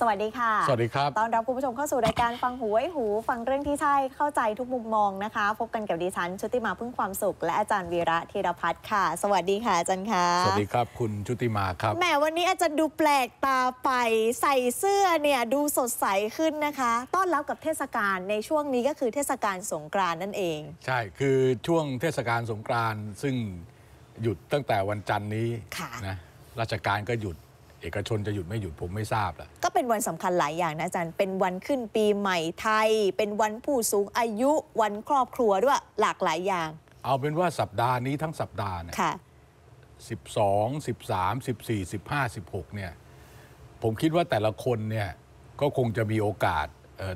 สวัสดีค่ะ สวัสดีครับตอนรับคุณผู้ชมเข้าสู่รายการฟังหูไว้หู ฟังเรื่องที่ใช่เข้าใจทุกมุมมองนะคะ พบกันกับดิฉันชุติมาพึ่งความสุขและอาจารย์วีระธีรพัฒน์ค่ะ สวัสดีค่ะอาจารย์ค่ะสวัสดีครับ คุณชุติมาครับ แหมวันนี้อาจารย์ดูแปลกตาไปใส่เสื้อเนี่ยดูสดใสขึ้นนะคะ ต้อนรับกับเทศกาลในช่วงนี้ก็คือเทศกาลสงกรานนั่นเอง ใช่คือช่วงเทศกาลสงกรานซึ่งหยุดตั้งแต่วันจันทร์นี้นะราชการก็หยุดเอกชนจะหยุดไม่หยุดผมไม่ทราบละก็เป็นวันสำคัญหลายอย่างนะอาจารย์ เป็นวันขึ้นปีใหม่ไทย เป็นวันผู้สูงอายุ วันครอบครัวด้วยหลากหลายอย่าง เอาเป็นว่าสัปดาห์นี้ทั้งสัปดาห์เนี่ยสิบสองสิบสามสิบสี่สิบห้าสิบหกเนี่ย ผมคิดว่าแต่ละคนเนี่ยก็คงจะมีโอกาส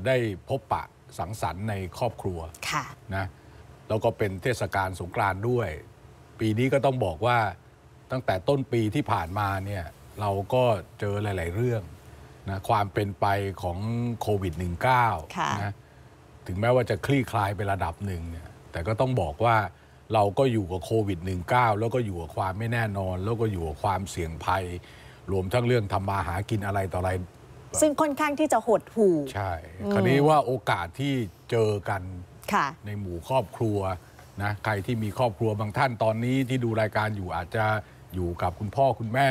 ได้พบปะสังสรรค์ในครอบครัว ค่ะ นะ แล้วก็เป็นเทศกาลสงกรานต์ด้วย ปีนี้ก็ต้องบอกว่าตั้งแต่ต้นปีที่ผ่านมาเนี่ยเราก็เจอหลาย ๆ เรื่องนะความเป็นไปของโควิด -19 นะถึงแม้ว่าจะคลี่คลายไประดับหนึ่งเนี่ยแต่ก็ต้องบอกว่าเราก็อยู่กับโควิด -19 แล้วก็อยู่กับความไม่แน่นอน แล้วก็อยู่กับความเสี่ยงภัยรวมทั้งเรื่องทำมาหากินอะไรต่ออะไร ซึ่งค่อนข้างที่จะหดหู่ใช่คราวนี้ว่าโอกาสที่เจอกันในหมู่ครอบครัวนะใครที่มีครอบครัวบางท่านตอนนี้ที่ดูรายการอยู่อาจจะอยู่กับคุณพ่อคุณแม่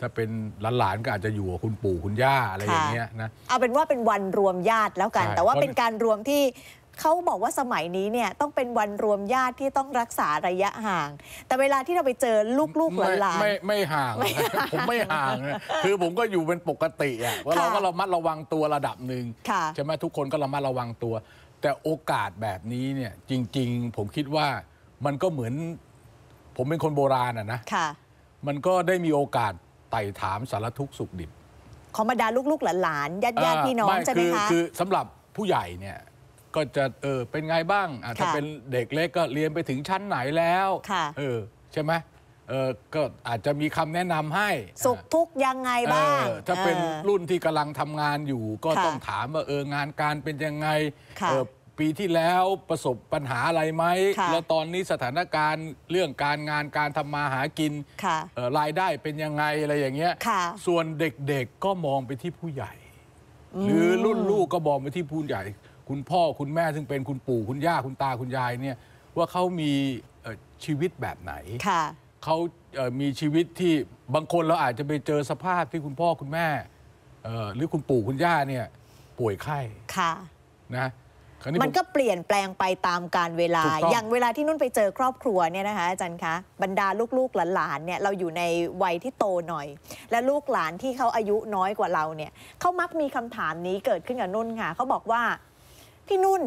ถ้าเป็นหลานๆก็อาจจะอยู่กับคุณปู่คุณย่าอะไรอย่างเงี้ยนะ เอาเป็นว่าเป็นวันรวมญาติแล้วกัน แต่ว่าเป็นการรวมที่เขาบอกว่าสมัยนี้เนี่ยต้องเป็นวันรวมญาติที่ต้องรักษาระยะห่าง แต่เวลาที่เราไปเจอลูกๆหลานๆไม่ไม่ห่าง ผมไม่ห่าง คือผมก็อยู่เป็นปกติอ่ะว่าเราก็ระมัดระวังตัวระดับหนึ่งใช่ไหมทุกคนก็ระมัดระวังตัว แต่โอกาสแบบนี้เนี่ยจริงๆ ผมคิดว่ามันก็เหมือน ผมเป็นคนโบราณอ่ะนะมันก็ได้มีโอกาสไต่ถามสารทุกสุขดิบของบรรดาลูกๆ หลานๆญาติญาติพี่น้องใช่ไหมคะคือสำหรับผู้ใหญ่เนี่ยก็จะเออเป็นไงบ้างถ้าเป็นเด็กเล็กก็เรียนไปถึงชั้นไหนแล้วเออใช่ไหมเออก็อาจจะมีคำแนะนำให้สุขทุกยังไงบ้างถ้าเป็นรุ่นที่กำลังทำงานอยู่ ก็ต้องถามว่าเอองานการเป็นยังไงปีที่แล้วประสบปัญหาอะไรไหม แล้วตอนนี้สถานการณ์เรื่องการงานการทำมาหากินรายได้เป็นยังไงอะไรอย่างเงี้ยส่วนเด็กๆก็มองไปที่ผู้ใหญ่ หรือรุ่นลูกก็บอกไปที่ผู้ใหญ่ คุณพ่อคุณแม่ซึ่งเป็นคุณปู่คุณย่าคุณตาคุณยายเนี่ย ว่าเขามีชีวิตแบบไหนเขามีชีวิตที่บางคนเราอาจจะไปเจอสภาพที่คุณพ่อคุณแม่หรือคุณปู่คุณย่าเนี่ย ป่วยไข้นะมันก็เปลี่ยนแปลงไปตามการเวลาออย่างเวลาที่นุ่นไปเจอครอบครัวเนี่ยนะคะอาจารย์คะบรรดาลูกๆหลานๆเนี่ยเราอยู่ในวัยที่โตหน่อย และลูกหลานที่เขาอายุน้อยกว่าเราเนี่ยเขามักมีคำถามนี้เกิดขึ้นกับนุ่นค่ะเขาบอกว่าพี่นุ่น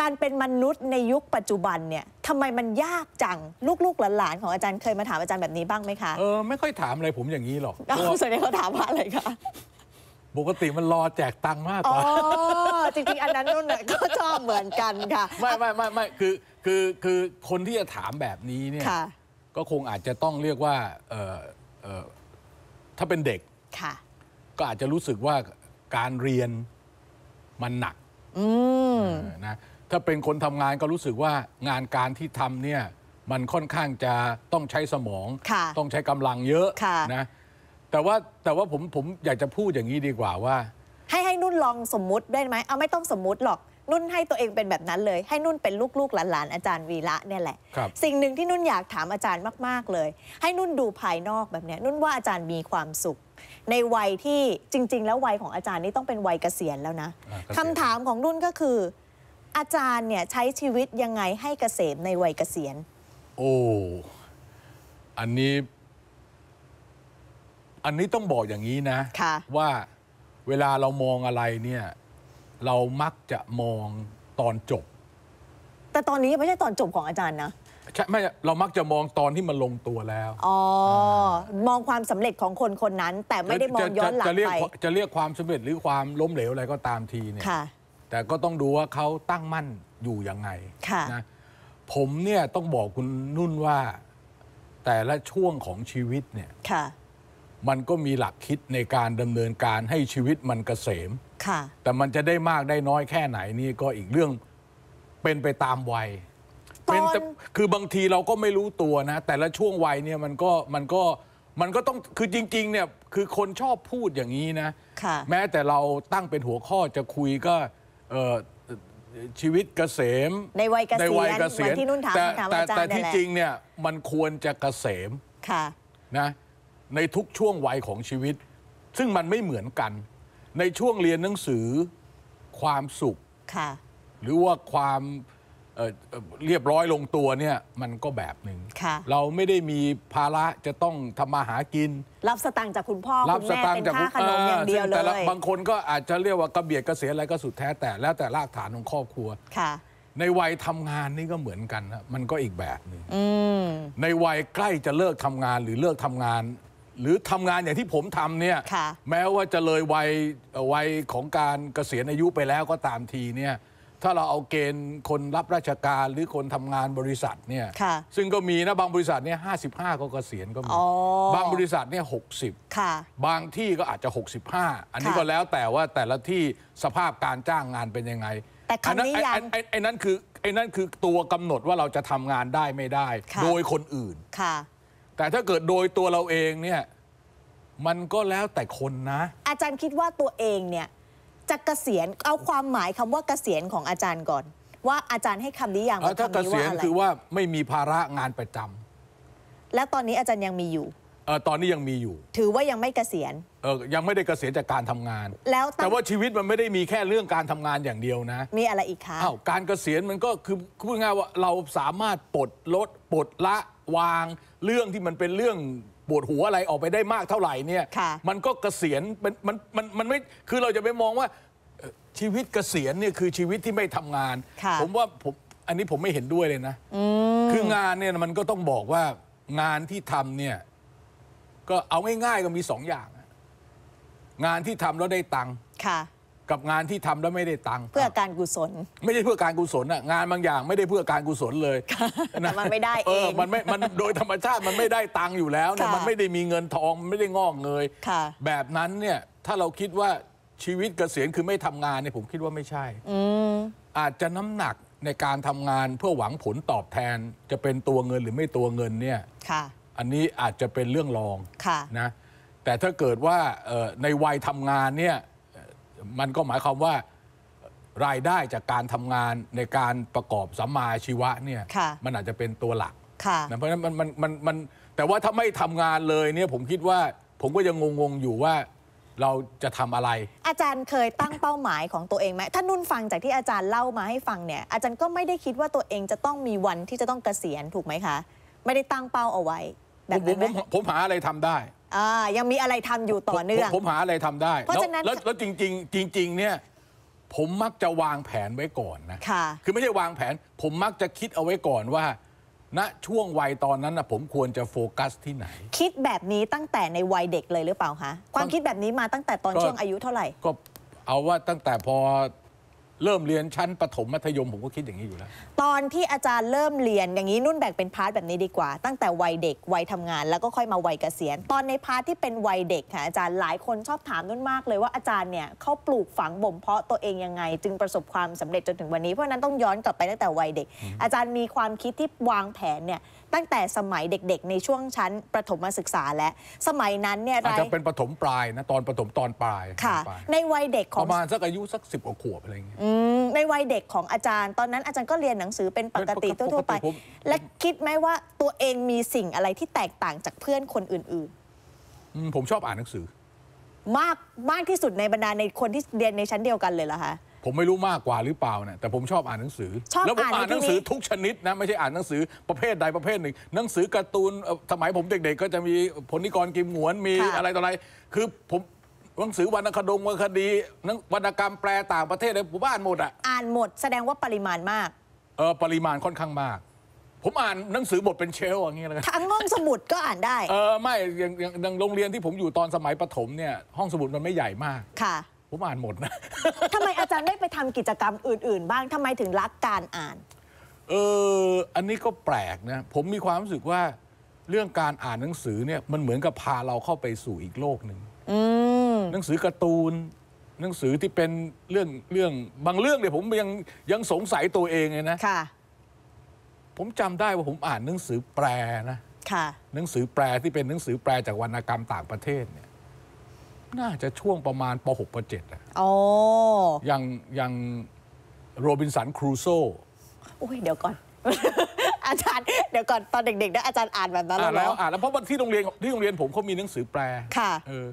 การเป็นมนุษย์ในยุคปัจจุบันเนี่ยทำไมมันยากจังลูกๆหลานๆของอาจารย์เคยมาถามอาจารย์แบบนี้บ้างไหมคะเออไม่ค่อยถามอะไรผมอย่างนี้หรอกเขาแส่วนใหญ่เขาถามว่าอะไรคะปกติมันรอแจกตังค์มากกว่าจริงๆอันนั้นนุ่นก็ชอบเหมือนกันค่ะไม่ไม่ไม่ไม่คือคือคือคนที่จะถามแบบนี้เนี่ยก็คงอาจจะต้องเรียกว่าเออเออถ้าเป็นเด็กค่ะ ก็อาจจะรู้สึกว่าการเรียนมันหนัก อืนะถ้าเป็นคนทำงานก็รู้สึกว่างานการที่ทำเนี่ย มันค่อนข้างจะต้องใช้สมอง ต้องใช้กำลังเยอะะนะแต่ว่าแต่ว่าผมผมอยากจะพูดอย่างนี้ดีกว่าว่า ให้ให้นุ่นลองสมมุติได้ไหมเอาไม่ต้องสมมุติหรอก นุ่นให้ตัวเองเป็นแบบนั้นเลย ให้นุ่นเป็นลูกลูกหลานนอาจารย์วีระเนี่ยแหละสิ่งหนึ่งที่นุ่นอยากถามอาจารย์มาก ๆ เลย ให้นุ่นดูภายนอกแบบนี้นุ่นว่าอาจารย์มีความสุข ในวัยที่จริง ๆ แล้ววัยของอาจารย์นี่ต้องเป็นวัยเกษียณแล้วนะ คำคำถามของนุ่นก็คืออาจารย์เนี่ยใช้ชีวิตยังไงให้เกษมในวัยเกษียณ โอ้อันนี้อันนี้ต้องบอกอย่างนี้นะะว่าเวลาเรามองอะไรเนี่ย เรามักจะมองตอนจบ แต่ตอนนี้ไม่ใช่ตอนจบของอาจารย์นะใช่ไม่เรามักจะมองตอนที่มันลงตัวแล้วอ๋อมองความสำเร็จของคนคนนั้น แต่ไม่ได้มองย้อนหลังไปจะเรียกความสำเร็จหรือความล้มเหลวอะไรก็ตามทีเนี่ยแต่ก็ต้องดูว่าเขาตั้งมั่นอยู่ยังไงนะผมเนี่ยต้องบอกคุณนุ่นว่า แต่ละช่วงของชีวิตเนี่ยมันก็มีหลักคิดในการดำเนินการให้ชีวิตมันกเกษม ค่ะ แต่มันจะได้มากได้น้อยแค่ไหนนี่ก็อีกเรื่องเป็นไปตามวัย เป็นคือบางทีเราก็ไม่รู้ตัวนะ แต่ละช่วงวัยเนี่ยมันก็มันก็มันก็ต้องคือจริงๆเนี่ยคือคนชอบพูดอย่างนี้นะ ค่ะ แม้แต่เราตั้งเป็นหัวข้อจะคุยก็ชีวิตเกษมในวัยเกษในวัยเกษียณที่นุ่นถามแต่แต่ที่จริงเนี่ยมันควรจะเกษม ค่ะ นะในทุกช่วงวัยของชีวิต ซึ่งมันไม่เหมือนกัน ในช่วงเรียนหนังสือความสุขค่ะหรือว่าความเเรียบร้อยลงตัวเนี่ยมันก็แบบหนึ่ง่งเราไม่ได้มีภาระจะต้องทำมาหากิน รับสตังค์จากคุณพ่อ คุณแม่เป็นค่าขนมอย่างเดียวเลยบางคนก็อาจจะเรียกว่ากระเบียดกระเสียอะไรก็สุดแท้แต่ แล้วแต่รากฐานของครอบครัวค่ะในวัยทำงานนี่ก็เหมือนกันนะมันก็อีกแบบหนึ่งในวัยใกล้จะเลิกทำงานหรือเลิกทำงานหรือทำงานอย่างที่ผมทำเนี่ยแม้ว่าจะเลยวัยวัยของการเกษียณอายุไปแล้วก็ตามทีเนี่ยถ้าเราเอาเกณฑ์คนรับราชการหรือคนทำงานบริษัทเนี่ยซึ่งก็มีนะบางบริษัทเนี่ยห้าสิบห้าก็เกษียณก็มีบางบริษัทเนี่ยหกสิบบางที่ก็อาจจะ 65 อันนี้ก็แล้วแต่ว่าแต่ละที่สภาพการจ้างงานเป็นยังไงแต่คำนี้ยังไอ้นั่นคือไอ้นั่นคือตัวกำหนดว่าเราจะทำงานได้ไม่ได้ โดยคนอื่นแต่ถ้าเกิดโดยตัวเราเองเนี่ยมันก็แล้วแต่คนนะ อาจารย์คิดว่าตัวเองเนี่ย จะเกษียณเอาความหมายคำว่าเกษียณของอาจารย์ก่อน ว่าอาจารย์ให้คำนอยางว่าถ้าเกษียณคือว่าไม่มีภาระงานประจำ และตอนนี้อาจารย์ยังมีอยู่เออตอนนี้ยังมีอยู่ ถือว่ายังไม่เกษียณเออยังไม่ได้เกษียณจากการทำงานแล้วแต่ว่าชีวิตมันไม่ได้มีแค่เรื่องการทำงานอย่างเดียวนะมีอะไรอีกคะอ้าวการเกษียณมันก็คือพูดง่ายว่าเราสามารถปลดลดปลดละวาง เรื่องที่มันเป็นเรื่องปวดหัวอะไรออกไปได้มากเท่าไหร่เนี่ยมันก็เกษียณมันมันมันมันไม่คือเราจะไปมองว่า ชีวิตเกษียณเนี่ยคือชีวิตที่ไม่ทำงานผมว่าผมอันนี้ผมไม่เห็นด้วยเลยนะคืองานเนี่ยมันก็ต้องบอกว่างานที่ทำเนี่ย ก็เอาง่ายๆก็มีสองอย่าง งานที่ทำแล้วได้ตังค์ค่ะกับงานที่ทำแล้วไม่ได้ตังค์เพื่อการกุศล ไม่ใช่เพื่อการกุศลอะงานบางอย่างไม่ได้เพื่อการกุศลเลยมันไม่ได้เองมันไม่มันโดยธรรมชาติมันไม่ได้ตังค์อยู่แล้วเนี่ยมันไม่ได้มีเงินทองไม่ได้งอกเงยแบบนั้นเนี่ยถ้าเราคิดว่าชีวิตเกษียณคือไม่ทำงานเนี่ยผมคิดว่าไม่ใช่อาจจะน้ำหนักในการทำงานเพื่อหวังผลตอบแทน จะเป็นตัวเงินหรือไม่ตัวเงินเนี่ยอันนี้อาจจะเป็นเรื่องรองนะแต่ถ้าเกิดว่าในวัยทำงานเนี่ยมันก็หมายความว่ารายได้จากการทำงานในการประกอบสัมมาชีวะเนี่ยมันอาจจะเป็นตัวหลักนะเพราะฉะนั้นมันมันมันมันแต่ว่าถ้าไม่ทำงานเลยเนี่ยผมคิดว่า ผมก็ยังงงๆอยู่ว่าเราจะทำอะไร อาจารย์เคยตั้งเป้าหมายของตัวเองไหมถ้านุ่นฟังจากที่อาจารย์เล่ามาให้ฟังเนี่ย อาจารย์ก็ไม่ได้คิดว่าตัวเองจะต้องมีวันที่จะต้องเกษียณถูกไหมคะไม่ได้ตั้งเป้าเอาไว้แบบผน้มไหผมผมหาอะไรทำได้อ่ายังมีอะไรทำอยู่ต่อเนื่องผมผมหาอะไรทำได้ เพราะฉะนั้นแล้วจลิวลวจริงๆ จริงๆเนี่ยผมมักจะวางแผนไว้ก่อนนะค่ะคือไม่ใช่วางแผน ผมมักจะคิดเอาไว้ก่อนว่า ณช่วงวัยตอนนั้นนะผมควรจะโฟกัสที่ไหน คิดแบบนี้ตั้งแต่ในวัยเด็กเลยหรือเปล่าคะความคิดแบบนี้มาตั้งแต่ตอนช่วงอายุเท่าไหร่ ก็เอาว่าตั้งแต่พอเริ่มเรียนชั้นประถมมัธยมผมก็คิดอย่างนี้อยู่แล้ว ตอนที่อาจารย์เริ่มเรียนอย่างนี้นุ่นแบ่งเป็นพาร์ทแบบนี้ดีกว่า ตั้งแต่วัยเด็กวัยทำงาน แล้วก็ค่อยมาวัยเกษียณตอนในพาร์ทที่เป็นวัยเด็กค่ะอาจารย์หลายคนชอบถามนุ่นมากเลย ว่าอาจารย์เนี่ยเขาปลูกฝังบ่มเพาะตัวเองยังไง จึงประสบความสำเร็จจนถึงวันนี้เพราะนั้นต้องย้อนกลับไปตั้งแต่วัยเด็ก อาจารย์มีความคิดที่วางแผนเนี่ยตั้งแต่สมัยเด็กๆ ในช่วงชั้นประถมศึกษาและสมัยนั้นเนี่ยอาจจะเป็นประถมปลายนะตอนประถมตอนปลายค่ะ ในวัยเด็กของ ประมาณสักอายุสักสิบกว่าขวบอะไรเงี้ยในวัยเด็กของอาจารย์ ตอนนั้นอาจารย์ก็เรียนหนังสือเป็นปกติทั่วไป และคิดไหมว่าตัวเองมีสิ่งอะไรที่แตกต่างจากเพื่อนคนอื่นๆ ผมชอบอ่านหนังสือ มากมากที่สุดในบรรดาในคนที่เรียนในชั้นเดียวกันเลยเหรอคะผมไม่รู้มากกว่าหรือเปล่าเนี่ยแต่ผมชอบอ่านหนังสือชอบแล้วผมอ่านนหนังสือทุกชนิดนะไม่ใช่อ่านหนังสือประเภทใดประเภทหนึ่ง หนังสือการ์ตูนสมัยผมเด็กๆก็จะมีผลนิกรกิมหวนมีอะไรต่ออะไร คือผมหนังสือวรรณคดงวรรณคดีนังวรรณกรรมแปลต่างประเทศเลยผมอ่านหมดอ่ะ อ่านหมดแสดงว่าปริมาณมากเออปริมาณค่อนข้างมาก ผมอ่านหนังสือบทเป็นเชล์อย่างเงี้ยเลยทั้งห้องสมุดก็อ่านได้ เออไม่ยงอย่างอย่างโรงเรียนที่ผมอยู่ตอนสมัยประถมเนี่ยห้องสมุดมันไม่ใหญ่มากค่ะผมอ่านหมดนะ ทำไมอาจารย์ไม่ไปทำกิจกรรมอื่นๆบ้าง ทำไมถึงรักการอ่าน เอออันนี้ก็แปลกนะ ผมมีความรู้สึกว่าเรื่องการอ่านหนังสือเนี่ยมันเหมือนกับพาเราเข้าไปสู่อีกโลกหนึ่งหนังสือการ์ตูนหนังสือที่เป็นเรื่องเรื่องบางเรื่องเนี่ยผมยังยังสงสัยตัวเองเลยนะค่ะผมจำได้ว่าผมอ่านหนังสือแปลนะค่ะ หนังสือแปลที่เป็นหนังสือแปลจากวรรณกรรมต่างประเทศเนี่ยน่าจะช่วงประมาณป .6 ป .7 อะอ๋ออย่างอย่างโรบินสันครูโซโอ้ยเดี๋ยวก่อนอาจารย์ เดี๋ยวก่อน ตอนเด็กๆนะอาจารย์อ่านแบบนั้นอ่านแล้แล้วอ่านแล้ว เพราะว่าที่โรงเรียนที่โรงเรียนผมเขามีหนังสือแปล ค่ะเออ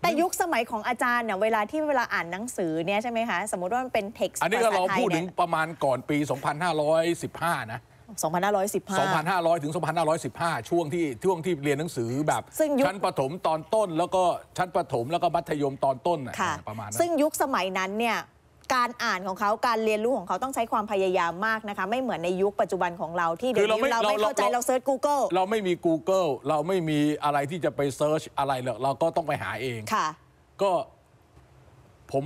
แต่ยุคสมัยของอาจารย์เนี่ยเวลาที่เวลาอ่านหนังสือเนี่ยใช่ไหมคะ สมมติว่ามันเป็นเท็กซ์อันนี้ก็เราพูดถึงประมาณก่อนปี 2515 นะ2515 2,500ถึง2,515 ช่วงที่ช่วงที่เรียนหนังสือแบบชั้นประถมตอนต้น แล้วก็ชั้นประถมแล้วก็มัธยมตอนต้นค่ะ ประมาณนั้นซึ่งยุคสมัยนั้นเนี่ยการอ่านของเขาการเรียนรู้ของเขาต้องใช้ความพยายามมากนะคะไม่เหมือนในยุคปัจจุบันของเราที่เดี๋ยวเราไม่เข้าใจเราเซิร์ช Google เราไม่มี Google เราไม่มีอะไรที่จะไปเซิร์ชอะไรเลยเราก็ต้องไปหาเองค่ะ ก็ผม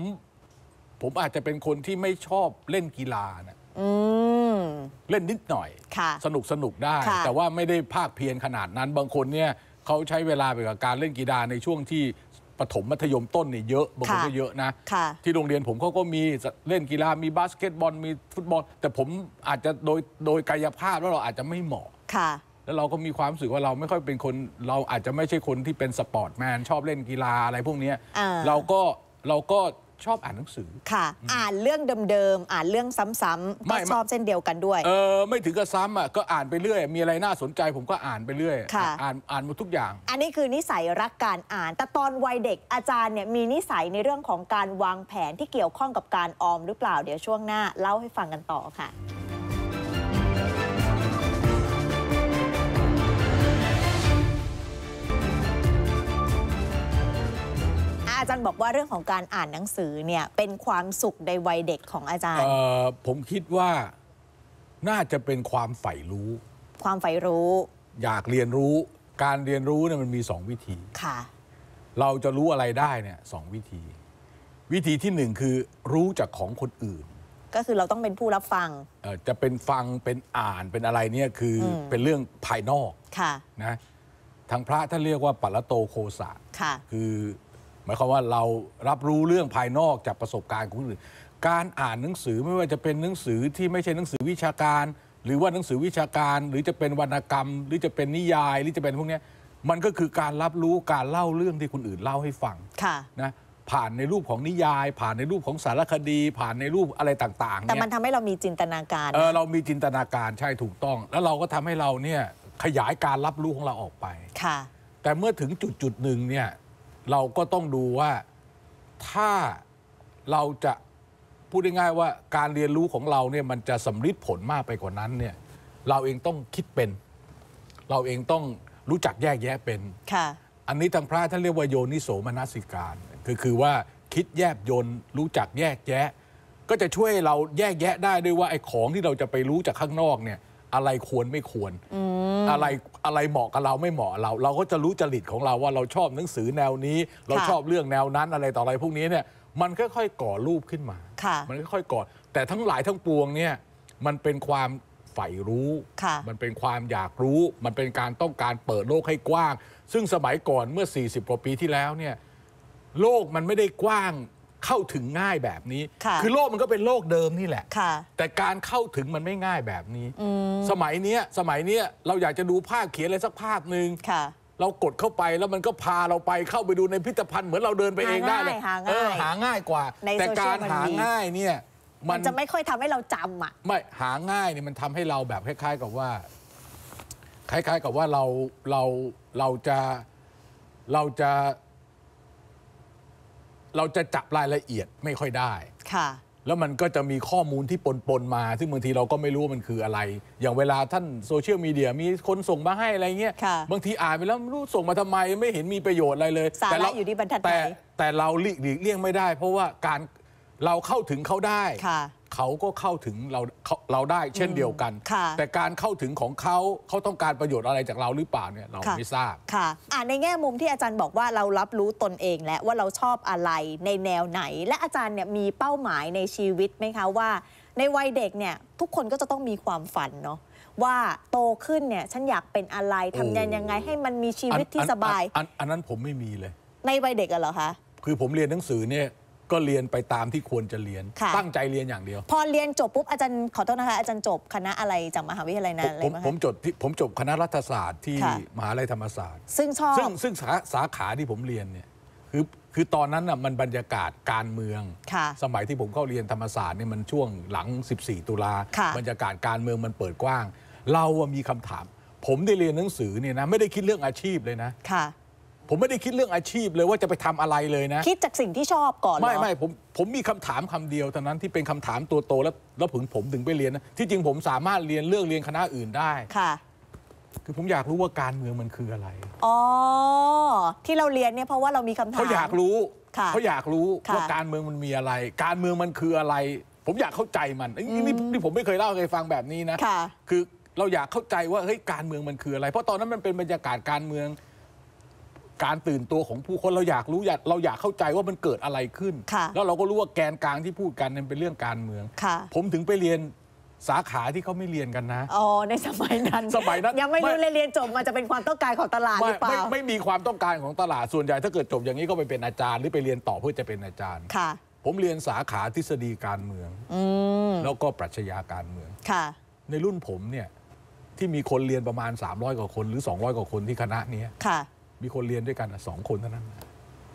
ผมอาจจะเป็นคนที่ไม่ชอบเล่นกีฬานะเล่นนิดหน่อยสนุกสนุกได้ แต่ว่าไม่ได้ภาคเพียนขนาดนั้น บางคนเนี่ยเขาใช้เวลาไปกับการเล่นกีฬาในช่วงที่ปฐมมัธยมต้นเนี่ยเยอะบางคนก็เยอะนะที่โรงเรียนผมเขาก็มีเล่นกีฬามีบาสเกตบอล มีฟุตบอลแต่ผมอาจจะโดยโดยกายภาพว่าเราอาจจะไม่เหมาะค่ะ แล้วเราก็มีความรู้สึกว่าเราไม่ค่อยเป็นคน เราอาจจะไม่ใช่คนที่เป็นสปอร์ตแมนชอบเล่นกีฬาอะไรพวกนี้เราก็เราก็ชอบอ่านหนังสือ ค่ะ อ่านเรื่องเดิมๆ อ่านเรื่องซ้ำๆ ก็ชอบเช่นเดียวกันด้วย เออไม่ถึงกับซ้ำอ่ะ ก็อ่านไปเรื่อย มีอะไรน่าสนใจผมก็อ่านไปเรื่อย อ่าน อ่านหมดทุกอย่าง อันนี้คือนิสัยรักการอ่าน แต่ตอนวัยเด็ก อาจารย์เนี่ยมีนิสัยในเรื่องของการวางแผนที่เกี่ยวข้องกับการออมหรือเปล่าเดี๋ยวช่วงหน้าเล่าให้ฟังกันต่อค่ะจารย์บอกว่าเรื่องของการอ่านหนังสือเนี่ยเป็นความสุขในวัยเด็กของอาจารย์ผมคิดว่าน่าจะเป็นความใฝ่รู้ ความใฝ่รู้ อยากเรียนรู้การเรียนรู้เนี่ยมันมีสองวิธีค่ะเราจะรู้อะไรได้เนี่ยสองวิธี วิธีที่หนึ่งคือ รู้จากของคนอื่น ก็คือเราต้องเป็นผู้รับฟังจะเป็นฟังเป็นอ่านเป็นอะไรเนี่ยคืออเป็นเรื่องภายนอกค่ะนะทางพระท่านเรียกว่าปัลโตโคสะค่ะคือหมายความว่าเรารับรู้เรื่องภายนอกจากประสบการณ์ของคนอื่น การอ่านหนังสือไม่ว่าจะเป็นหนังสือที่ไม่ใช่หนังสือวิชาการ หรือว่าหนังสือวิชาการ หรือจะเป็นวรรณกรรม หรือจะเป็นนิยาย หรือจะเป็นพวกนี้มันก็คือการรับรู้การเล่าเรื่องที่คนอื่นเล่าให้ฟังค่ะนะผ่านในรูปของนิยายผ่านในรูปของสารคดีผ่านในรูปอะไรต่างๆแต่มันทำให้เรามีจินตนาการเออเรามีจินตนาการใช่ถูกต้อง แล้วเราก็ทำให้เราเนี่ยขยายการรับรู้ของเราออกไปค่ะ แต่เมื่อถึงจุดจุดหนึ่งเนี่ยเราก็ต้องดูว่าถ้าเราจะพูดง่ายๆว่าการเรียนรู้ของเราเนี่ยมันจะสำลิดผลมากไปกว่านั้นเนี่ยเราเองต้องคิดเป็นเราเองต้องรู้จักแยกแยะเป็นค่ะอันนี้ทางพระท่านเรียกว่าโยนิโสมนสิการคือคือว่าคิดแยบยน รู้จักแยกแยะก็จะช่วยเราแยกแยะได้ด้วยว่าไอ้ของที่เราจะไปรู้จากข้างนอกเนี่ย อะไรควรไม่ควรอะไรอะไรเหมาะกับเราไม่เหมาะเราเราก็จะรู้จริตของเราว่าเราชอบหนังสือแนวนี้ เราชอบเรื่องแนวนั้นอะไรต่ออะไรพวกนี้เนี่ยมันค่อยๆ ก่อรูปขึ้นมา มันค่อยๆก่อ แต่ทั้งหลายทั้งปวงเนี่ยมันเป็นความใฝ่รู้ มันเป็นความอยากรู้ มันเป็นการต้องการเปิดโลกให้กว้าง ซึ่งสมัยก่อนเมื่อ 40กว่าปีที่แล้วเนี่ยโลกมันไม่ได้กว้างเข้าถึงง่ายแบบนี้คือโลกมันก็เป็นโลกเดิมนี่แหละแต่การเข้าถึงมันไม่ง่ายแบบนี้สมัยเนี้ยสมัยเนี้ยเราอยากจะดูภาพเขียนอะไรสักภาพหนึ่งเรากดเข้าไป แล้วมันก็พาเราไปเข้าไปดูในพิพิธภัณฑ์เหมือนเราเดินไปเองได้เลย่ายหาง่ายกว่าแต่การหาง่ายเนี่ยมันจะไม่ค่อยทำให้เราจำอ่ะ ไม่ หาง่ายเนี่ยมันทำให้เราแบบคล้าย ๆ กับว่า คล้าย ๆ กับว่าเราเราเราจะเราจะเราจะจับรายละเอียดไม่ค่อยได้ค่ะ แล้วมันก็จะมีข้อมูลที่ปนปนมา ซึ่งบางทีเราก็ไม่รู้ว่ามันคืออะไร อย่างเวลาท่านโซเชียลมีเดียมีคนส่งมาให้อะไรเงี้ย บางทีอ่านไปแล้วรู้ส่งมาทำไมไม่เห็นมีประโยชน์อะไรเลย แต่เราอยู่ที่บรรทัดไหนแต่เราหลีกเลี่ยงไม่ได้ เพราะว่าการเราเข้าถึงเขาได้ค่ะเขาก็เข้าถึงเราเราได้เช่นเดียวกันแต่การเข้าถึงของเขาเขาต้องการประโยชน์อะไรจากเราหรือเปล่าเนี่ยเราไม่ทราบค่ะอ่ะในแง่มุมที่อาจารย์บอกว่าเรารับรู้ตนเองและว่าเราชอบอะไรในแนวไหน และอาจารย์เนี่ยมีเป้าหมายในชีวิตไหมคะว่า ในวัยเด็กเนี่ยทุกคนก็จะต้องมีความฝันเนาะว่าโตขึ้นเนี่ยฉันอยากเป็นอะไรทำยันยังไงให้มันมีชีวิตที่สบาย อันนั้นผมไม่มีเลย ในวัยเด็กอะเหรอคะคือผมเรียนหนังสือเนี่ยก็เรียนไปตามที่ควรจะเรียน ตั้งใจเรียนอย่างเดียว พอเรียนจบปุ๊บอาจารย์ขอโทษนะคะ อาจารย์จบคณะอะไรจากมหาวิทยาลัยนั้นอะไรผมผมจบที่ผมจบคณะรัฐศาสตร์ที่มหาลัยธรรมศาสตร์ซึ่งชอบซึ่งซึ่งสาสาขาที่ผมเรียนเนี่ยคือคือตอนนั้นน่ะมันบรรยากาศการเมืองสมัยที่ผมเข้าเรียนธรรมศาสตร์เนี่ยมันช่วงหลัง 14 ตุลาบรรยากาศการเมืองมันเปิดกว้างเราอะมีคำถาม ผมได้เรียนหนังสือเนี่ยนะไม่ได้คิดเรื่องอาชีพเลยนะค่ะผมไม่ได้คิดเรื่องอาชีพเลยว่าจะไปทำอะไรเลยนะ คิดจากสิ่งที่ชอบก่อนไม่ไม่ผมผมมีคำถามคำเดียวเท่านั้นที่เป็นคำถามตัวโตแล้วแล้วผึงผมถึงไปเรียนนะที่จริงผมสามารถเรียนเลือกเรียนคณะอื่นได้ค่ะ คือผมอยากรู้ว่าการเมืองมันคืออะไรอ๋อที่เราเรียนเนี่ยเพราะว่าเรามีคำถามเขาอยากรู้เขาอยากรู้ว่าการเมืองมันมีอะไร การเมืองมันคืออะไร ผมอยากเข้าใจมันนี่นี่ผมไม่เคยเล่าใครฟังแบบนี้นะคือเราอยากเข้าใจว่าเฮ้ยการเมืองมันคืออะไร เพราะตอนนั้นมันเป็นบรรยากาศการเมืองการตื่นตัวของผู้คนเราอยากรู้อยากเราอยากเข้าใจว่ามันเกิดอะไรขึ้น แล้วเราก็รู้ว่าแกนกลางที่พูดกันนั้นเป็นเรื่องการเมือง ผมถึงไปเรียนสาขาที่เขาไม่เรียนกันนะอ๋อในสมัยนั้นสมัยนั้น ยังไม่รู้เลยเรียนจบมันจะเป็นความต้องการของตลาดหรือเปล่าไม่ไม่ มีความต้องการของตลาดส่วนใหญ่ถ้าเกิดจบอย่างนี้ก็ไปเป็นอาจารย์ หรือไปเรียนต่อเพื่อจะเป็นอาจารย์ค่ะ ผมเรียนสาขาทฤษฎีการเมืองอืแล้วก็ปรัชญาการเมืองค่ะ ในรุ่นผมเนี่ยที่มีคนเรียนประมาณ 300 กว่าคนหรือ200กว่าคนที่คณะนี้ค่ะมีคนเรียนด้วยกันสองคนเท่านั้น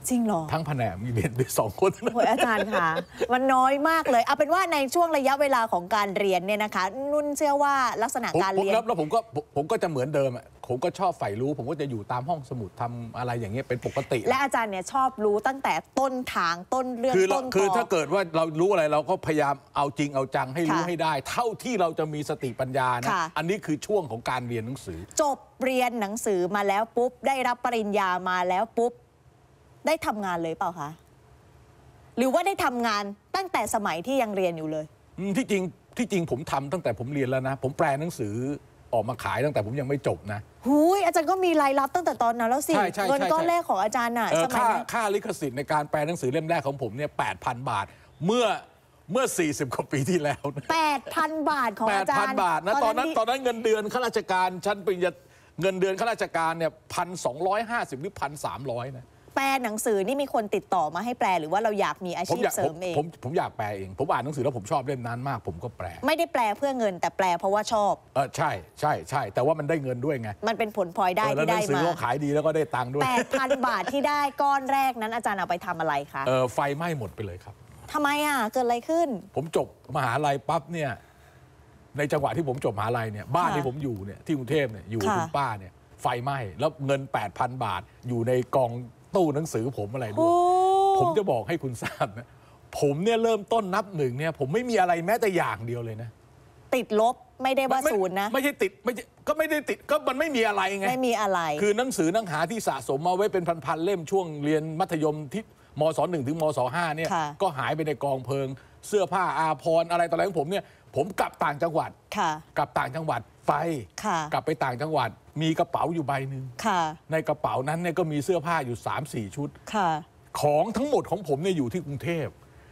จริงเหรอทั้งแผนกมีเรียนไปสองคนโอ้ยอาจารย์ค่ะมันน้อยมากเลยเอาเป็นว่าในช่วงระยะเวลาของการเรียน เนี่ยนะคะ นุ่นเชื่อว่าลักษณะการเรียนแล้วผมก็ผมก็จะเหมือนเดิมผมก็ชอบใฝ่รู้ ผมก็จะอยู่ตามห้องสมุดทำอะไรอย่างเงี้ยเป็นปกติ และอาจารย์เนี่ยชอบรู้ตั้งแต่ต้นทางต้นเรื่องต้นคือถ้าเกิดว่าเรารู้อะไรเราก็พยายามเอาจริงเอาจังให้รู้ให้ได้ เท่าที่เราจะมีสติปัญญานะอันนี้คือช่วงของการเรียนหนังสือจบเรียนหนังสือมาแล้วปุ๊บได้รับปริญญามาแล้วปุ๊บได้ทำงานเลยเปล่าคะ หรือว่าได้ทำงานตั้งแต่สมัยที่ยังเรียนอยู่เลย ที่จริงที่จริงผมทำตั้งแต่ผมเรียนแล้วนะ ผมแปลหนังสือออกมาขาย ตั้งแต่ผมยังไม่จบนะหูยอาจารย์ก็มีรายรับตั้งแต่ตอนนั้นแล้วสิ เงินก้อนแรกของอาจารย์น่ะ สมัย ค่าค่าลิขสิทธิ์ในการแปลหนังสือเล่มแรกของผมเนี่ย8,000 บาท เมื่อเมื่อ40กว่าปีที่แล้ว8 0แปดพันบาทของอาจารย์ 8,000 บาท นะตอนนั้นตอนนั้นเงินเดือนข้าราชการชั้นปริญญาเงินเดือนข้าราชการเนี่ยพันสองร้อยห้าสิบหรือพันสามร้อยนะแปลหนังสือนี่มีคนติดต่อมาให้แปลหรือว่าเราอยากมีอาชีพเสริมเองผมผมอยากแปลเอง ผมอ่านหนังสือแล้วผมชอบเล่มนั้นมาก ผมก็แปล ไม่ได้แปลเพื่อเงินแต่แปลเพราะว่าชอบเออใช่ใช่ใช่แต่ว่ามันได้เงินด้วยไง มันเป็นผลพลอยได้ที่ได้มาหนังสือก็ขายดีแล้วก็ได้ตังค์ด้วยแปดพันบาทที่ได้ก้อนแรกนั้นอาจารย์เอาไปทำอะไรคะเออไฟไหม้หมดไปเลยครับ ทำไมอ่ะเกิดอะไรขึ้น ผมจบมหาลัยปั๊บเนี่ยในจังหวะที่ผมจบมหาลัยเนี่ยบ้านที่ผมอยู่เนี่ยที่กรุงเทพเนี่ยอยู่คุณป้าเนี่ยไฟไหม้แล้วเงิน8,000 บาทอยู่ในกองตู้หนังสือผมอะไรด้วย ผมจะบอกให้คุณทราบนะผมเนี่ยเริ่มต้นนับหนึ่งเนี่ยผมไม่มีอะไรแม้แต่อย่างเดียวเลยนะติดลบไม่ได้ว่าศูนย์นะไม่ใช่ติดไม่ก็ไม่ได้ติดก็มันไม่มีอะไรไงไม่มีอะไร คือหนังสือหนังหาที่สะสมมาไว้เป็นพันๆเล่มช่วงเรียนมัธยมที่มศหนึ่งถึงมศห้าเนี่ยก็หายไปในกองเพลิง เสื้อผ้าอาภรณ์อะไรต่ออะไรของผมเนี่ยผมกลับต่างจังหวัดกลับต่างจังหวัดไปกลับไปต่างจังหวัดมีกระเป๋าอยู่ใบหนึ่งในกระเป๋านั้นเนี่ยก็มีเสื้อผ้าอยู่สสามี่ชุดของทั้งหมดของผมเนี่ยอยู่ที่กรุงเทพ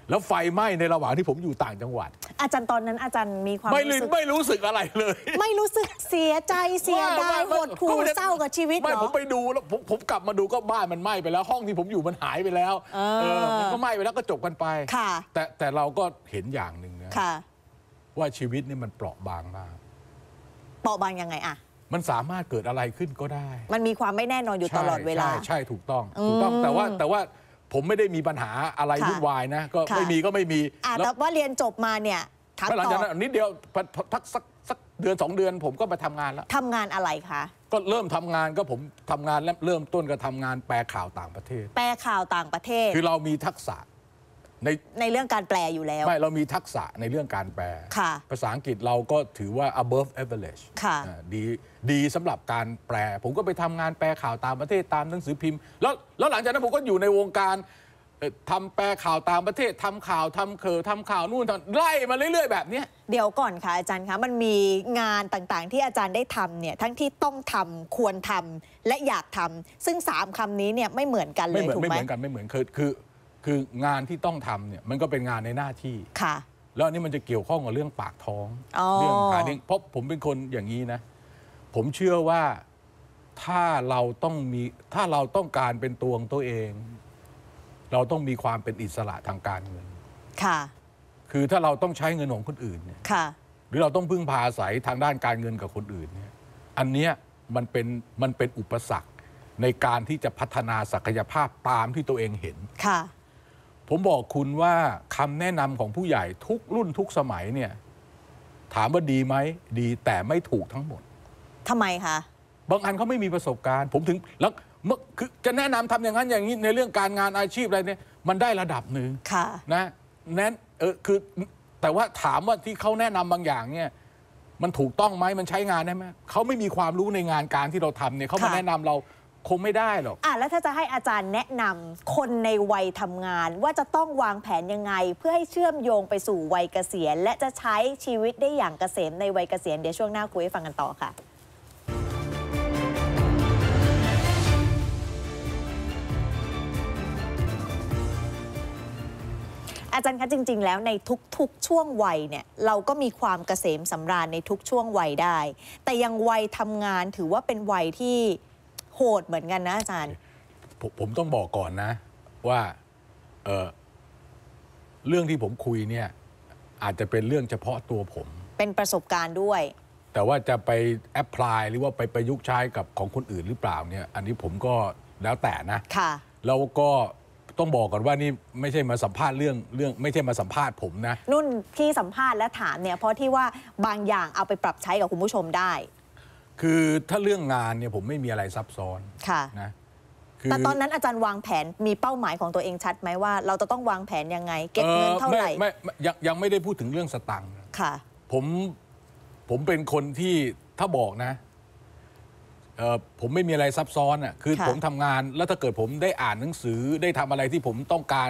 แล้วไฟไหม้ในระหว่างที่ผมอยู่ต่างจังหวัด อาจารย์ตอนนั้นอาจารย์มีความไม่รู้สึกไม่รู้สึกอะไรเลย ไม่รู้สึกเสียใจเสียดายหดหู่เศร้ากับชีวิตไม่ผมไปดูแล้วผมผมกลับมาดูก็บ้านมันไหม้ไปแล้วห้องที่ผมอยู่มันหายไปแล้วเออมันก็ไหม้ไปแล้วก็จบกันไปค่ะ แต่แต่เราก็เห็นอย่างหนึ่งน่ะ ว่าชีวิตนี่มันเปราะบางมากเปราะบางยังไงอะมันสามารถเกิดอะไรขึ้นก็ได้ มันมีความไม่แน่นอนอยู่ตลอดเวลา ใช่ ใช่ถูกต้อง ถูกต้อง แต่ว่า แต่ว่า ผมไม่ได้มีปัญหาอะไรวุ่นวายนะ ก็ไม่มีก็ไม่มี แล้วว่าเรียนจบมาเนี่ยถม่หลังต่อจากนั้นนิดเดียวพทักสักสักเดือนสองเดือนผมก็ไปทำงานแล้วทำงานอะไรคะ ก็เริ่มทำงานก็ผมทำงานแลเริ่มต้นก็ทำงานแปลข่าวต่างประเทศ แปลข่าวต่างประเทศ คือเรามีทักษะใน ในเรื่องการแปลอยู่แล้ว ไม่ เรามีทักษะในเรื่องการแปล ภาษาอังกฤษเราก็ถือว่า above average ดีดีสำหรับการแปล ผมก็ไปทำงานแปลข่าวตามประเทศตามหนังสือพิมพ์แล้วแล้วหลังจากนั้นผมก็อยู่ในวงการทำแปลข่าวตามประเทศทำข่าวทำเคอทำข่าวนู่นทำไล่มาเรื่อย ๆแบบนี้ เดี๋ยวก่อนค่ะ อาจารย์คะมันมีงานต่างๆ ที่อาจารย์ได้ทำเนี่ยทั้งที่ต้องทำควรทำและอยากทำซึ่ง 3 คำนี้เนี่ยไม่เหมือนกันเลยถูกไหมไม่เหมือนกันไม่เหมือนคือคือคืองานที่ต้องทำเนี่ยมันก็เป็นงานในหน้าที่ ค่ะ แล้วอันนี้มันจะเกี่ยวข้องกับเรื่องปากท้องอเรื่ขาเนี่ยเพราะผมเป็นคนอย่างนี้นะ ผมเชื่อว่าถ้าเราต้องมีถ้าเราต้องการเป็นตัวของตัวเอง เราต้องมีความเป็นอิสระทางการเงิน ค่ะ คือถ้าเราต้องใช้เงินของคนอื่นเนี่ย ค่ะ หรือเราต้องพึ่งพาอาศัยทางด้านการเงินกับคนอื่นเนี่ยอันเนี้ยมันเป็นมันเป็นอุปสรรคในการที่จะพัฒนาศักยภาพตามที่ตัวเองเห็น ค่ะผมบอกคุณว่าคำแนะนำของผู้ใหญ่ทุกรุ่นทุกสมัยเนี่ยถามว่าดีไหมดี แต่ไม่ถูกทั้งหมดทำไมคะ บางอันเขาไม่มีประสบการณ์ ผมถึงแล้วคือจะแนะนำทำอย่างนั้นอย่างนี้ในเรื่องการงานอาชีพอะไรเนี่ยมันได้ระดับหนึ่งะนะแนั้นเออคือแต่ว่าถามว่าที่เขาแนะนำบางอย่างเนี่ยมันถูกต้องไหมมันใช้งานได้ไหมเขาไม่มีความรู้ในงานการที่เราทำเนี่ยเขามาแนะนำเราคงไม่ได้หรอกอ่ะแล้วถ้าจะให้อาจารย์แนะนำคนในวัยทำงาน ว่าจะต้องวางแผนยังไงเพื่อให้เชื่อมโยงไปสู่วัยเกษียณ และจะใช้ชีวิตได้อย่างเกษมในวัยเกษียณเดี๋ยวช่วงหน้าคุยให้ฟังกันต่อค่ะ อาจารย์คะจริง ๆ แล้วในทุก ๆ ช่วงวัยเนี่ย เราก็มีความเกษมสำราญในทุกช่วงวัยได้ แต่ยังวัยทำงานถือว่าเป็นวัยที่โหดเหมือนกันนะอาจารย์ผมต้องบอกก่อนนะว่าเเรื่องที่ผมคุยเนี่ยอาจจะเป็นเรื่องเฉพาะตัวผม เป็นประสบการณ์ด้วยแต่ว่าจะไปแอพพลายหรือว่าไปประยุกต์ใช้กับของคนอื่นหรือเปล่าเนี่ยอันนี้ผมก็แล้วแต่นะค่ะแล้วก็ต้องบอกก่อนว่านี่ไม่ใช่มาสัมภาษณ์เรื่องเรื่อง ไม่ใช่มาสัมภาษณ์ผมนะนุ่นที่สัมภาษณ์และถามเนี่ยเพราะที่ว่าบางอย่างเอาไปปรับใช้กับคุณผู้ชมได้คือถ้าเรื่องงานเนี่ยผมไม่มีอะไรซับซ้อน ค่ะ นะแต่ตอนนั้นอาจารย์วางแผนมีเป้าหมายของตัวเองชัดไหมว่าเราจะต้องวางแผนยังไงเก็บเงินเท่าไหร่ไม่ยังยังไม่ได้พูดถึงเรื่องสตังค์ ค่ะ ผม ผมเป็นคนที่ถ้าบอกนะ ผมไม่มีอะไรซับซ้อนอ่ะ คือผมทำงานแล้วถ้าเกิดผมได้อ่านหนังสือได้ทำอะไรที่ผมต้องการ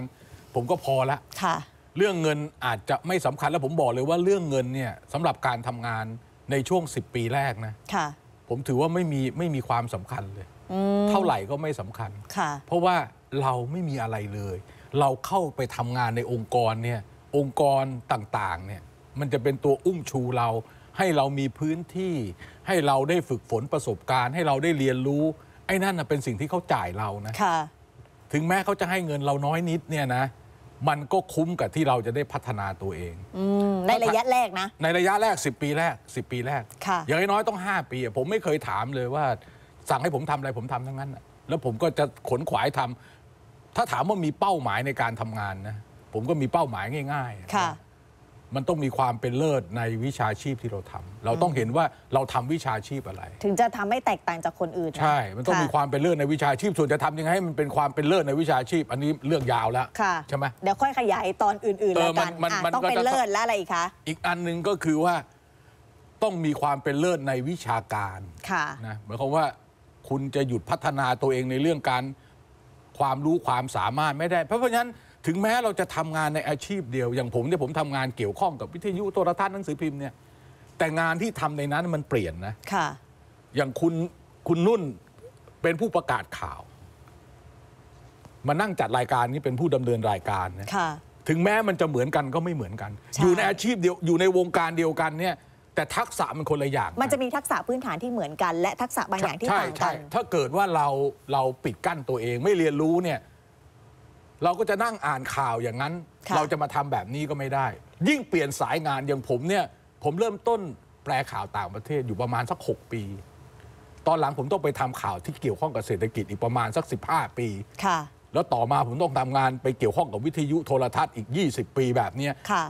ผมก็พอละค่ะเรื่องเงินอาจจะไม่สำคัญแล้วผมบอกเลยว่าเรื่องเงินเนี่ยสำหรับการทำงานในช่วง 10 ปีแรกนะค่ะผมถือว่าไม่มีไม่มีความสำคัญเลย เท่าไหร่ก็ไม่สำคัญค่ะ เพราะว่าเราไม่มีอะไรเลย เราเข้าไปทำงานในองค์กรเนี่ยองค์กรต่างๆ เนี่ย มันจะเป็นตัวอุ้มชูเรา ให้เรามีพื้นที่ ให้เราได้ฝึกฝนประสบการณ์ให้เราได้เรียนรู้ ไอ้นั่นนะเป็นสิ่งที่เขาจ่ายเรานะค่ะถึงแม้เขาจะให้เงินเราน้อยนิดเนี่ยนะมันก็คุ้มกับที่เราจะได้พัฒนาตัวเองในระยะแรกนะ ในระยะแรก 10 ปีแรก10 ปีแรกค่ะอย่างน้อยๆต้อง 5 ปี ผมไม่เคยถามเลยว่าสั่งให้ผมทำอะไรผมทำทั้งนั้น แล้วผมก็จะขนขวายทำถ้าถามว่ามีเป้าหมายในการทำงานนะผมก็มีเป้าหมายง่าย ๆ ค่ะมันต้องมีความเป็นเลิศในวิชาชีพที่เราทำ เราต้องเห็นว่าเราทำวิชาชีพอะไร ถึงจะทำให้แตกต่างจากคนอื่นใช่ มันต้องมีความเป็นเลิศในวิชาชีพ ส่วนจะทำยังไงให้มันเป็นความเป็นเลิศในวิชาชีพอันนี้เรื่องยาวแล้วใช่ไหมเดี๋ยวค่อยขยายตอนอื่น ๆ แล้วกันต้องเป็นเลิศและอะไรอีกคะอีกอันหนึ่งก็คือว่าต้องมีความเป็นเลิศในวิชาการนะหมายความว่าคุณจะหยุดพัฒนาตัวเองในเรื่องการความรู้ความสามารถไม่ได้ เพราะเพราะฉะนั้นถึงแม้เราจะทำงานในอาชีพเดียว อย่างผมเนี่ยผมทำงานเกี่ยวข้องกับ วิทยุโทรทัศน์หนังสือพิมพ์เนี่ยแต่งานที่ทำในนั้นมันเปลี่ยนนะค่ะอย่างคุณคุณนุ่นเป็นผู้ประกาศข่าวมานั่งจัดรายการนี้เป็นผู้ดำเนินรายการนะค่ะถึงแม้มันจะเหมือนกันก็ไม่เหมือนกัน อยู่ในอาชีพเดียวอยู่ในวงการเดียวกันเนี่ย แต่ทักษะมันคนละอย่างมันจะมีทักษะพื้นฐานที่เหมือนกัน และทักษะบางอย่างที่ต่างกันถ้าเกิดว่าเราเราปิดกั้นตัวเองไม่เรียนรู้เนี่ยเราก็จะนั่งอ่านข่าวอย่างนั้น เราจะมาทำแบบนี้ก็ไม่ได้ ยิ่งเปลี่ยนสายงานอย่างผมเนี่ย ผมเริ่มต้นแปลข่าวต่างประเทศอยู่ประมาณสัก 6 ปี ตอนหลังผมต้องไปทำข่าวที่เกี่ยวข้องกับเศรษฐกิจอีกประมาณสัก 15 ปีค่ะแล้วต่อมาผมต้องทำงานไปเกี่ยวข้องกับวิทยุโทรทัศน์อีก 20 ปีแบบนี้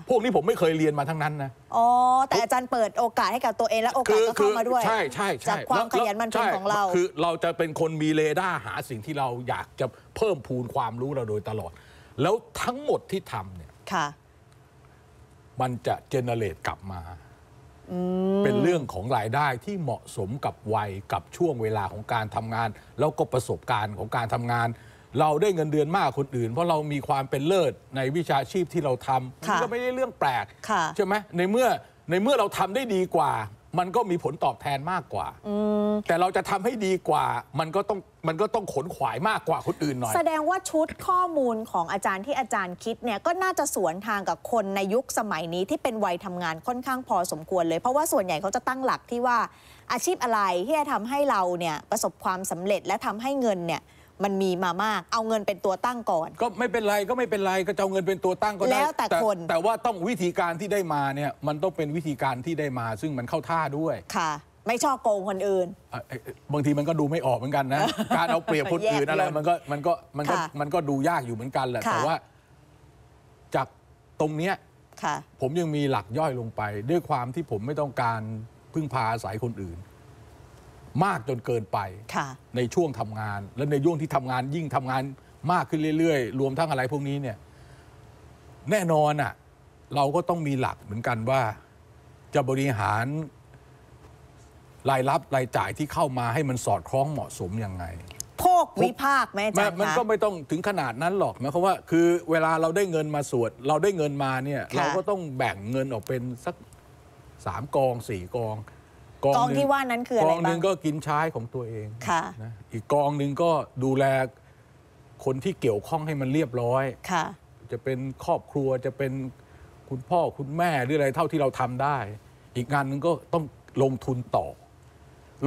พวกนี้ผมไม่เคยเรียนมาทั้งนั้นนะ อ๋อ แต่อาจารย์เปิดโอกาสให้กับตัวเองและโอกาสก็เข้ามาด้วย ใช่ใช่จากความขยันมันเป็นของเรา คือเราจะเป็นคนมีเรดาร์หาสิ่งที่เราอยากจะเพิ่มพูนความรู้เราโดยตลอด แล้วทั้งหมดที่ทำเนี่ยมันจะเจเนเรตกลับมา เป็นเรื่องของรายได้ที่เหมาะสมกับวัยกับช่วงเวลาของการทำงาน แล้วก็ประสบการณ์ของการทำงานเราได้เงินเดือนมากคนอื่น เพราะเรามีความเป็นเลิศในวิชาชีพที่เราทำมันก็ไม่ได้เรื่องแปลกใช่ไหมในเมื่อในเมื่อเราทำได้ดีกว่า มันก็มีผลตอบแทนมากกว่าแต่เราจะทำให้ดีกว่ามันก็ต้องมันก็ต้องขนขวายมากกว่าคนอื่นหน่อยแสดงว่าชุดข้อมูลของอาจารย์ที่อาจารย์คิดเนี่ยก็น่าจะสวนทางกับคนในยุคสมัยนี้ที่เป็นวัยทำงานค่อนข้างพอสมควรเลยเพราะว่าส่วนใหญ่เขาจะตั้งหลักที่ว่าอาชีพอะไรที่จะทำให้เราเนี่ยประสบความสำเร็จและทำให้เงินเนี่ยมันมีมามากเอาเงินเป็นตัวตั้งก่อน ก็ไม่เป็นไรก็ไม่เป็นไรก็จะเอาเงินเป็นตัวตั้งก็ได้แล้วแต่คน แต่ว่าต้องวิธีการที่ได้มาเนี่ย มันต้องเป็นวิธีการที่ได้มาซึ่งมันเข้าท่าด้วย ค่ะ ไม่ชอบโกงคนอื่น บางทีมันก็ดูไม่ออกเหมือนกันนะ การเอาเปรียบคนอื่นอะไร มันก็มันก็มันก็มันก็ดูยากอยู่เหมือนกันแหละ แต่ว่าจากตรงเนี้ยผมยังมีหลักย่อยลงไป ด้วยความที่ผมไม่ต้องการพึ่งพาอาศัยคนอื่นมากจนเกินไปในช่วงทำงาน และในช่วงที่ทำงานยิ่งทำงานมากขึ้นเรื่อยๆ รวมทั้งอะไรพวกนี้เนี่ย แน่นอนอะ่ะเราก็ต้องมีหลักเหมือนกันว่าจะบริหารรายรับรายจ่ายที่เข้ามาให้มันสอดคล้องเหมาะสมยังไงพกวิภาคแม่จคะมันก็ไม่ต้องถึงขนาดนั้นหรอกหมายความว่าคือ เวลาเราได้เงินมาสวด เราได้เงินมาเนี่ยเราก็ต้องแบ่งเงินออกเป็นสักสามกองสี่กองกองที่ว่านั้นคืออะไรบ้างกองหนึ่งก็กินใช้ของตัวเองค่ะอีกกองหนึ่งก็ดูแล คนที่เกี่ยวข้องให้มันเรียบร้อยค่ะจะเป็นครอบครัวจะเป็นคุณพ่อคุณแม่หรืออะไรเท่าที่เราทำได้ อีกงานหนึ่งก็ต้องลงทุนต่อ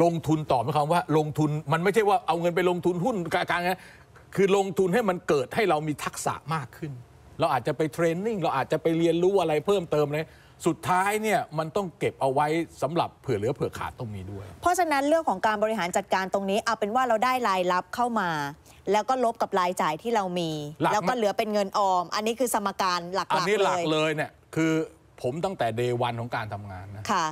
ลงทุนต่อหมายความว่า ลงทุนมันไม่ใช่ว่าเอาเงินไปลงทุนหุ้นกลางๆนะคือลงทุนให้มันเกิดให้เรามีทักษะมากขึ้น เราอาจจะไปเทรนนิ่งเราอาจจะไปเรียนรู้อะไรเพิ่มเติมเลยสุดท้ายเนี่ยมันต้องเก็บเอาไว้สำหรับเผื่อเหลือเผื่อขาดตรงนี้ด้วย เพราะฉะนั้นเรื่องของการบริหารจัดการตรงนี้เอาเป็นว่าเราได้รายรับเข้ามา แล้วก็ลบกับรายจ่ายที่เรามี แล้วก็เหลือเป็นเงินออม อันนี้คือสมการหลักๆเลยอันนี้หลักเลยเนี่ย คือผมตั้งแต่เดวันของการทำงานนะค่ะ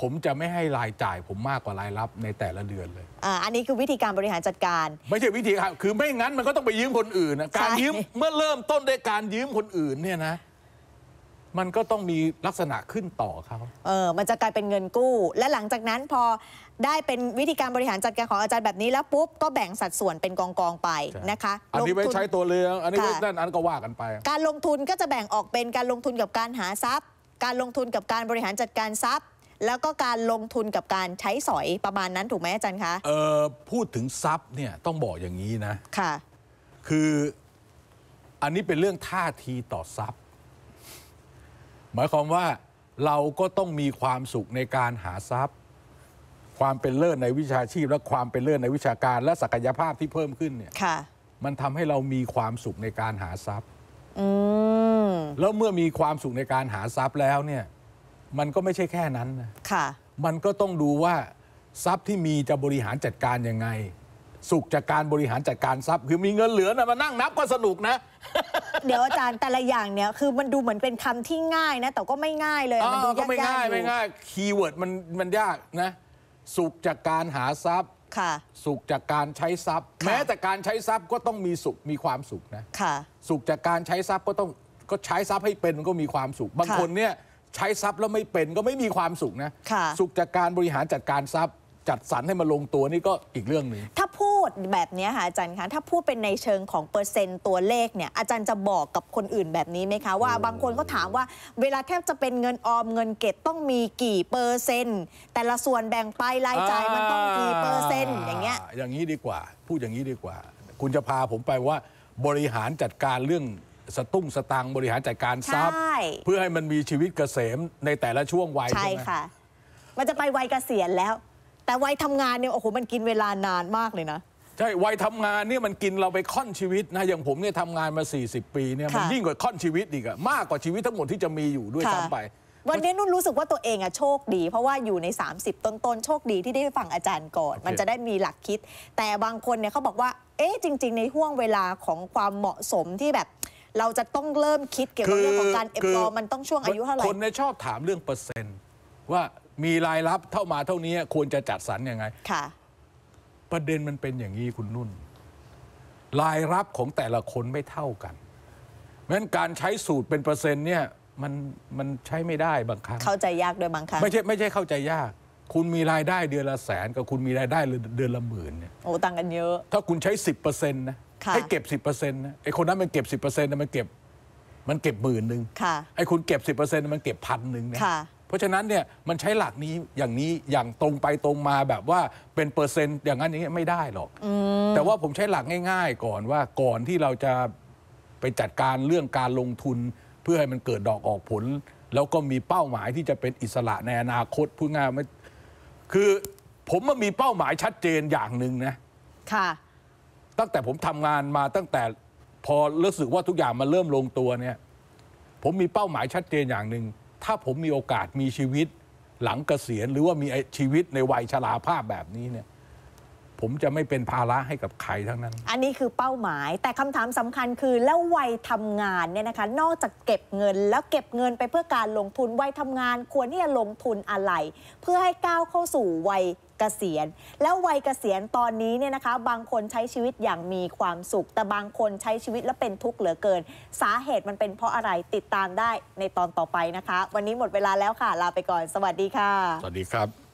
ผมจะไม่ให้รายจ่าย ผมมากกว่ารายรับในแต่ละเดือนเลยอ่าอันนี้คือวิธีการบริหารจัดการ ไม่ใช่วิธีครับคือไม่งั้นมันก็ต้องไปยืมคนอื่นนะการยืมเมื่อเริ่มต้นด้วยการยืมคนอื่นเนี่ยนะมันก็ต้องมีลักษณะขึ้นต่อเขาเออมันจะกลายเป็นเงินกู้ และหลังจากนั้นพอได้เป็นวิธีการบริหารจัดการของอาจารย์แบบนี้แล้วปุ๊บก็แบ่งสัดส่วนเป็นกองกองไปนะคะอันนี้ไว้ใช้ตัวเรืองอันนี้ไว้นั่นอันก็ว่ากันไป การลงทุนก็จะแบ่งออกเป็นการลงทุนกับการหาทรัพย์ การลงทุนกับการบริหารจัดการทรัพย์ แล้วก็การลงทุนกับการใช้สอยประมาณนั้นถูกไหมอาจารย์คะ เออพูดถึงทรัพย์เนี่ยต้องบอกอย่างนี้นะ ค่ะ คืออันนี้เป็นเรื่องท่าทีต่อทรัพย์หมายความว่าเราก็ต้องมีความสุขในการหาทรัพย์ ความเป็นเลิศในวิชาชีพและความเป็นเลิศในวิชาการและศักยภาพที่เพิ่มขึ้นเนี่ยมันทำให้เรามีความสุขในการหาทรัพย์แล้วเมื่อมีความสุขในการหาทรัพย์แล้วเนี่ยมันก็ไม่ใช่แค่นั้นนะมันก็ต้องดูว่าทรัพย์ที่มีจะบริหารจัดการยังไงสุขจากการบริหารจัดการทรัพย์ คือมีเงินเหลือนะมานั่งนับก็สนุกนะ เดี๋ยวอาจารย์แต่ละอย่างเนี่ยคือมันดูเหมือนเป็นคำที่ง่ายนะแต่ก็ไม่ง่ายเลย มันดูยาก็ไม่ง่ายไม่ง่ายคีย์เวิร์ดมันมันยากนะสุขจากการหาทรัพย์ค่ะ สุขจากการใช้ทรัพย์ แม้แต่การใช้ทรัพย์ก็ต้องมีสุขมีความสุขนะค่ะสุขจากการใช้ทรัพย์ก็ต้องก็ใช้ทรัพย์ให้เป็นมันก็มีความสุข บางคนเนี่ยใช้ทรัพย์แล้วไม่เป็นก็ไม่มีความสุขนะสุขจากการบริหารจัดการทรัพย์จัดสรรให้มาลงตัวนี่ก็อีกเรื่องหนึ่งถ้าพูดแบบนี้ค่ะอาจารย์คะถ้าพูดเป็นในเชิงของเปอร์เซ็นต์ตัวเลขเนี่ย อาจารย์จะบอกกับคนอื่นแบบนี้ไหมคะว่าบางคนก็ถามว่า เวลาแทบจะเป็นเงินออม เงินเก็บต้องมีกี่เปอร์เซ็นต์แต่ละส่วนแบ่งไปรายจ่ายมันต้องกี่เปอร์เซ็นต์อย่างเงี้ย อย่างนี้ดีกว่า พูดอย่างนี้ดีกว่า คุณจะพาผมไปว่าบริหารจัดการเรื่องสตุ้งสตังบริหารจัดการทรัพย์ เพื่อให้มันมีชีวิตเกษมในแต่ละช่วงวัยใช่ไหมคะมันจะไปวัยเกษียณแล้วแต่วัยทำงานเนี่ยโอ้โหมันกินเวลานานมากเลยนะใช่วัยทำงานเนี่ยมันกินเราไปค่อนชีวิตนะอย่างผมเนี่ยทำงานมา 40 ปีเนี่ยมันยิ่งกว่าค่อนชีวิตอีกอะมากกว่าชีวิตทั้งหมดที่จะมีอยู่ด้วยซ้ำไปวันนี้นุ่นรู้สึกว่าตัวเองอะโชคดี เพราะว่าอยู่ใน 30ต้นๆโชคดีที่ได้ฟังอาจารย์ก่อนอมันจะได้มีหลักคิด แต่บางคนเนี่ยเขาบอกว่า เอ๊ะจริง ๆ ในห่วงเวลาของความเหมาะสมที่แบบเราจะต้องเริ่มคิดเกี่ยวกับเรื่องของการเอฟรอมันต้องช่วงอายุเท่าไหร่คนเนี่ยชอบถามเรื่องเปอร์เซ็นต์ว่ามีรายรับเท่ามาเท่านี้ควรจะจัดสรรยังไงค่ะ ประเด็นมันเป็นอย่างนี้คุณนุ่น รายรับของแต่ละคนไม่เท่ากัน เพราะฉะนั้นการใช้สูตรเป็นเปอร์เซ็นต์เนี่ยมันมันใช้ไม่ได้บางครั้ง เข้าใจยากด้วยบางครั้ง ไม่ใช่ไม่ใช่เข้าใจยาก คุณมีรายได้เดือนละแสนกับคุณมีรายได้เดือนละหมื่นเนี่ย โอ้ต่างกันเยอะ ถ้าคุณใช้สิบเปอร์เซ็นต์นะให้เก็บสิบเปอร์เซ็นต์นะไอคนนั้นมันเก็บสิบเปอร์เซ็นต์มันเก็บ มันเก็บหมื่นหนึ่งค่ะ ไอคุณเก็บสิบเปอร์เซ็นต์มันเก็บพันหนึ่งนี่ยเพราะฉะนั้นเนี่ยมันใช้หลักนี้อย่างนี้อย่างตรงไปตรงมาแบบว่าเป็นเปอร์เซ็นต์อย่างนั้นอย่างนี้ไม่ได้หรอกแต่ว่าผมใช้หลักง่ายๆ ก่อนว่าก่อนที่เราจะไปจัดการเรื่องการลงทุน เพื่อให้มันเกิดดอกออกผล แล้วก็มีเป้าหมายที่จะเป็นอิสระในอนาคตพูดง่ายไม่คือผมมันมีเป้าหมายชัดเจนอย่างหนึ่งนะค่ะ ตั้งแต่ผมทำงานมาตั้งแต่พอรู้สึกว่าทุกอย่างมันเริ่มลงตัวเนี่ย ผมมีเป้าหมายชัดเจนอย่างหนึ่งถ้าผมมีโอกาสมีชีวิตหลังเกษียณหรือว่ามีชีวิตในวัยชราภาพแบบนี้เนี่ยผมจะไม่เป็นภาระให้กับใครทั้งนั้นอันนี้คือเป้าหมายแต่คำถามสำคัญคือแล้ววัยทำงานเนี่ยนะคะนอกจากเก็บเงินแล้วเก็บเงินไปเพื่อการลงทุนวัยทำงานควรที่จะลงทุนอะไร เพื่อให้ก้าวเข้าสู่วัยเกษียณแล้ววัยเกษียณตอนนี้เนี่ยนะคะ บางคนใช้ชีวิตอย่างมีความสุข แต่บางคนใช้ชีวิตแล้วเป็นทุกข์เหลือเกิน สาเหตุมันเป็นเพราะอะไรติดตามได้ในตอนต่อไปนะคะ วันนี้หมดเวลาแล้วค่ะลาไปก่อนสวัสดีค่ะ สวัสดีครับ